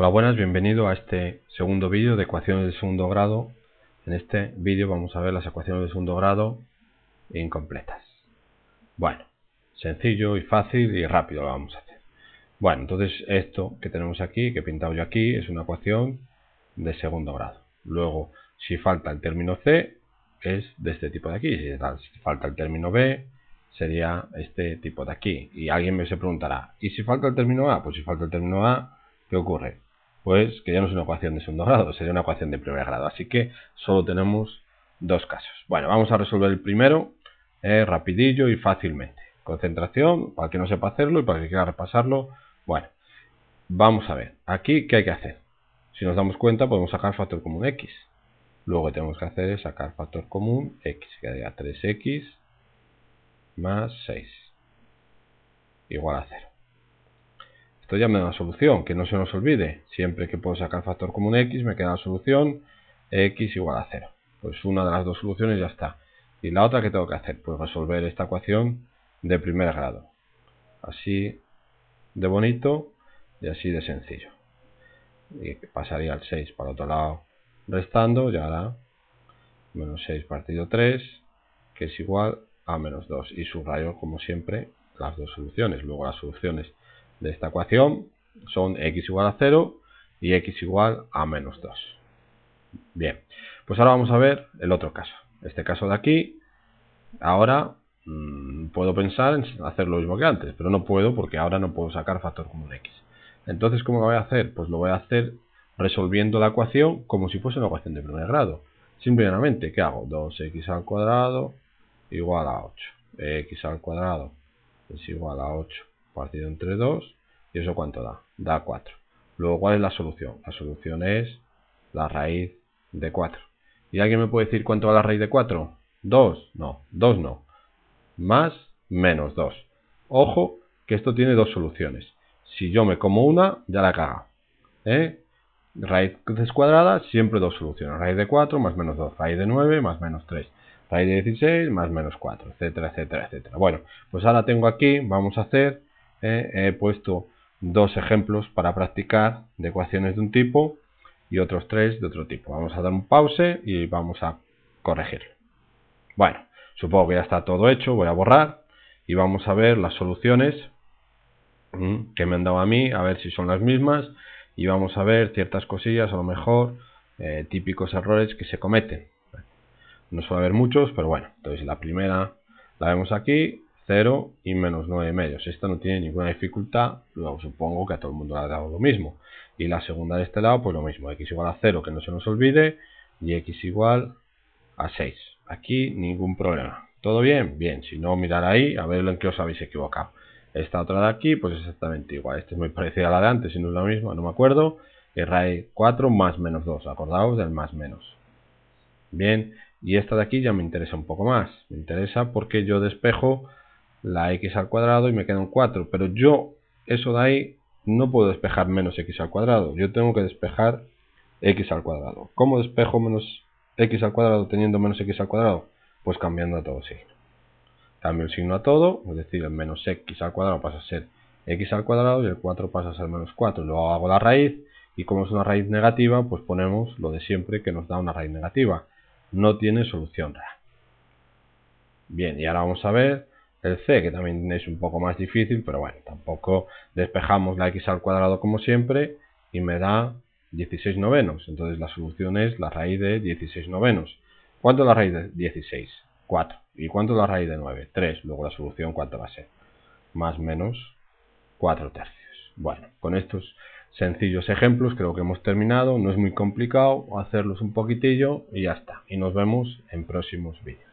Hola buenas, bienvenido a este segundo vídeo de ecuaciones de segundo grado. En este vídeo vamos a ver las ecuaciones de segundo grado incompletas. Bueno, sencillo y fácil y rápido lo vamos a hacer. Bueno, entonces esto que tenemos aquí, que he pintado yo aquí, es una ecuación de segundo grado. Luego, si falta el término C, es de este tipo de aquí. Si falta el término B, sería este tipo de aquí. Y alguien me se preguntará, ¿y si falta el término A? Pues si falta el término A, ¿qué ocurre? pues que ya no es una ecuación de segundo grado, sería una ecuación de primer grado. Así que solo tenemos dos casos. Bueno, vamos a resolver el primero eh, rapidillo y fácilmente. Concentración, para que no sepa hacerlo y para que quiera repasarlo. Bueno, vamos a ver. Aquí, ¿qué hay que hacer? Si nos damos cuenta, podemos sacar factor común x. Luego que tenemos que hacer es sacar factor común x, que sería 3x más 6. Igual a 0. Esto ya me da una solución, que no se nos olvide. Siempre que puedo sacar factor común x, me queda la solución x igual a 0. Pues una de las dos soluciones ya está. ¿Y la otra que tengo que hacer? Pues resolver esta ecuación de primer grado. Así de bonito y así de sencillo. Y pasaría el 6 para otro lado restando, llegará menos 6 partido 3, que es igual a menos 2. Y subrayo, como siempre, las dos soluciones. Luego las soluciones de esta ecuación son x igual a 0 y x igual a menos 2. Bien, pues ahora vamos a ver el otro caso. Este caso de aquí, ahora mm, puedo pensar en hacer lo mismo que antes, pero no puedo porque ahora no puedo sacar factor común x. Entonces, ¿cómo lo voy a hacer? Pues lo voy a hacer resolviendo la ecuación como si fuese una ecuación de primer grado. Simplemente, ¿qué hago? 2x al cuadrado igual a 8. x al cuadrado es igual a 8 partido entre 2. ¿Y eso cuánto da? Da 4. Luego, ¿cuál es la solución? La solución es la raíz de 4. ¿Y alguien me puede decir cuánto va la raíz de 4? 2. No, 2 no. Más, menos 2. Ojo que esto tiene dos soluciones. Si yo me como una, ya la caga. ¿eh? Raíz cuadrada, siempre dos soluciones. Raíz de 4 más menos 2. Raíz de 9 más menos 3. Raíz de 16 más menos 4, etcétera, etcétera, etcétera. Bueno, pues ahora tengo aquí, vamos a hacer eh, he puesto dos ejemplos para practicar de ecuaciones de un tipo y otros tres de otro tipo. Vamos a dar un pause y vamos a corregirlo. Bueno, supongo que ya está todo hecho, voy a borrar y vamos a ver las soluciones mm, que me han dado a mí, a ver si son las mismas y vamos a ver ciertas cosillas, a lo mejor eh, típicos errores que se cometen. No suele haber muchos, pero bueno, entonces la primera la vemos aquí, 0 y menos 9 medios. Esta no tiene ninguna dificultad, luego supongo que a todo el mundo le ha dado lo mismo. Y la segunda de este lado, pues lo mismo, x igual a 0, que no se nos olvide, y x igual a 6. Aquí ningún problema. ¿Todo bien? Bien, si no, mirar ahí a ver en qué os habéis equivocado. Esta otra de aquí, pues exactamente igual. Esta es muy parecida a la de antes, si no es la misma, no me acuerdo. Raíz 4 más menos 2, acordaos del más menos. Bien, y esta de aquí ya me interesa un poco más. Me interesa porque yo despejo la x al cuadrado y me queda un 4. Pero yo eso de ahí no puedo despejar menos x al cuadrado. Yo tengo que despejar x al cuadrado. ¿Cómo despejo menos x al cuadrado teniendo menos x al cuadrado? Pues cambiando a todo signo. Cambio el signo a todo, es decir, el menos x al cuadrado pasa a ser x al cuadrado y el 4 pasa a ser menos 4. Luego hago la raíz y como es una raíz negativa, pues ponemos lo de siempre que nos da una raíz negativa. No tiene solución real. Bien, y ahora vamos a ver el C, que también es un poco más difícil, pero bueno, tampoco despejamos la x al cuadrado como siempre y me da 16 novenos. Entonces la solución es la raíz de 16 novenos. ¿Cuánto la raíz de 16? 4. ¿Y cuánto la raíz de 9? 3. Luego la solución, ¿cuánto va a ser? Más menos 4 tercios. Bueno, con estos sencillos ejemplos creo que hemos terminado. No es muy complicado hacerlos un poquitillo y ya está. Y nos vemos en próximos vídeos.